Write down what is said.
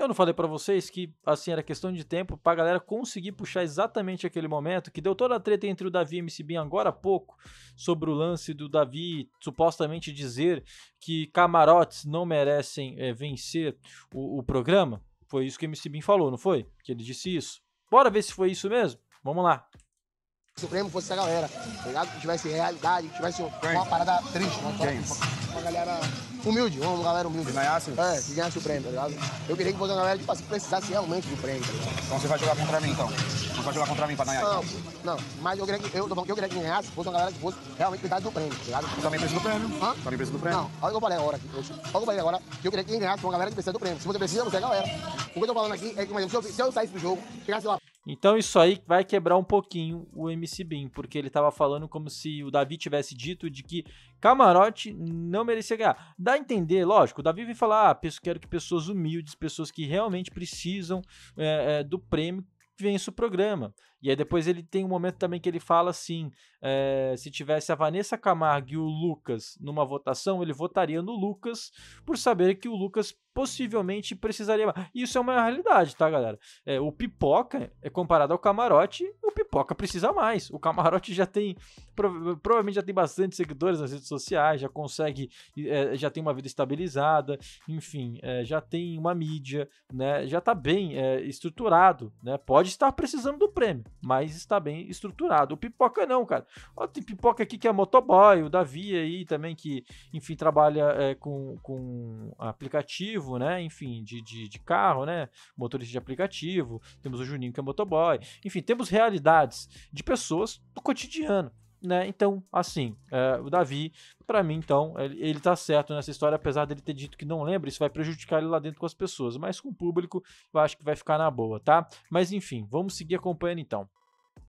Eu não falei para vocês que, assim, era questão de tempo pra galera conseguir puxar exatamente aquele momento que deu toda a treta entre o Davi e o MC Bin agora há pouco sobre o lance do Davi supostamente dizer que camarotes não merecem é, vencer o, o, programa. Foi isso que o MC Bin falou, não foi? Que ele disse isso. Bora ver se foi isso mesmo? Vamos lá. Se o prêmio fosse essa galera, tá ligado? Que tivesse realidade, que tivesse uma parada triste, né? uma, uma, uma galera humilde, uma galera humilde. Que ganhasse? É, que ganhasse o prêmio, tá ligado? Eu queria que fosse uma galera tipo, que assim, precisasse realmente do prêmio, tá ligado? Então você vai jogar contra mim, então? Você vai jogar contra mim pra ganhar? Não, então? não. Mas eu queria que, eu, eu queria que ganhasse fosse uma galera que fosse realmente precisar do prêmio, tá ligado? Eu também precisa do prêmio. Hã? Também precisa do prêmio. Não, olha o que eu falei agora. Olha o que eu falei agora, que eu queria que ganhasse uma galera que precisasse do prêmio. Se você precisa, você é a galera. O que eu tô falando aqui é que, por exemplo, se eu, se eu saísse do jogo, ganhasse lá, então isso aí vai quebrar um pouquinho o MC Bin, porque ele tava falando como se o Davi tivesse dito de que Camarote não merecia ganhar. Dá a entender, lógico, o Davi vem falar, ah, quero que pessoas humildes, pessoas que realmente precisam é, é, do prêmio vence o programa. E aí depois ele tem um momento também que ele fala assim: é, se tivesse a Vanessa Camargo e o Lucas numa votação, ele votaria no Lucas por saber que o Lucas possivelmente precisaria. Isso é uma realidade, tá, galera? É, o pipoca é comparado ao camarote, o pipoca precisa mais. O camarote já tem provavelmente já tem bastante seguidores nas redes sociais, já consegue, é, já tem uma vida estabilizada, enfim, é, já tem uma mídia, né? Já está bem é, estruturado, né? Pode estar precisando do prêmio, mas está bem estruturado. O pipoca não, cara. Ó, tem pipoca aqui que é motoboy, o Davi aí também que, enfim, trabalha é, com, com aplicativo, né? Enfim, de, de, de carro, né? Motorista de aplicativo. Temos o Juninho que é motoboy. Enfim, temos realidades de pessoas do cotidiano. Né? Então, assim, é, o Davi, para mim, então, ele, ele tá certo nessa história, apesar dele ter dito que não lembra, isso vai prejudicar ele lá dentro com as pessoas, mas com o público, eu acho que vai ficar na boa, tá? Mas enfim, vamos seguir acompanhando então.